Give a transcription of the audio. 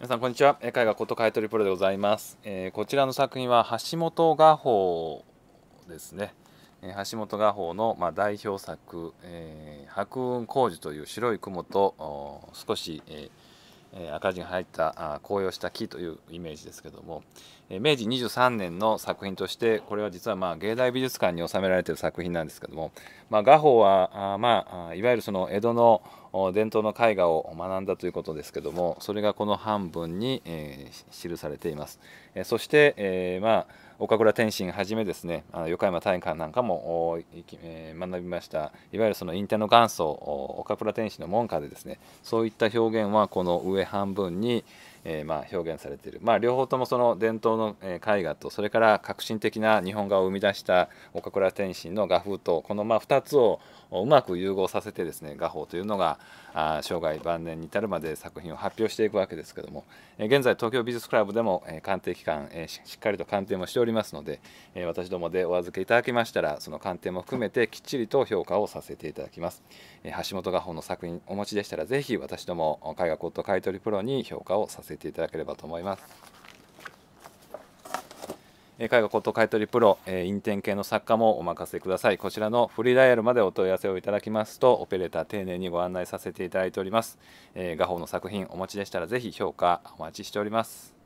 皆さんこんにちは絵絵画こと買取プロでございます、えー、こちらの作品は橋本画法ですね、えー、橋本画法のまあ代表作、えー、白雲工事という白い雲と少し、えー赤字が入った紅葉した木というイメージですけども明治23年の作品としてこれは実はまあ芸大美術館に収められている作品なんですけども、まあ、画法はまあいわゆるその江戸の伝統の絵画を学んだということですけどもそれがこの半分に記されています。そしてまあ岡倉天心はじめですねあの横山大観なんかも、えー、学びましたいわゆるそのインテの元祖岡倉天心の門下でですねそういった表現はこの上半分に、えー、ま表現されている、まあ、両方ともその伝統の絵画とそれから革新的な日本画を生み出した岡倉天心の画風とこのま2つをうまく融合させてですね画法というのがあ生涯晩年に至るまで作品を発表していくわけですけども、え現在東京美術クラブでも、え鑑定期間、えしっかりと鑑定もしておりますので、え私どもでお預けいただきましたらその鑑定も含めてきっちりと評価をさせていただきます、え橋本画法の作品お持ちでしたらぜひ私ども絵画骨董買取プロに評価をさせせていただければと思います。え介護高等買取プロ、えインテン系の作家もお任せください。こちらのフリーダイヤルまでお問い合わせをいただきますと、オペレーター丁寧にご案内させていただいております。え画法の作品お持ちでしたら、ぜひ評価お待ちしております。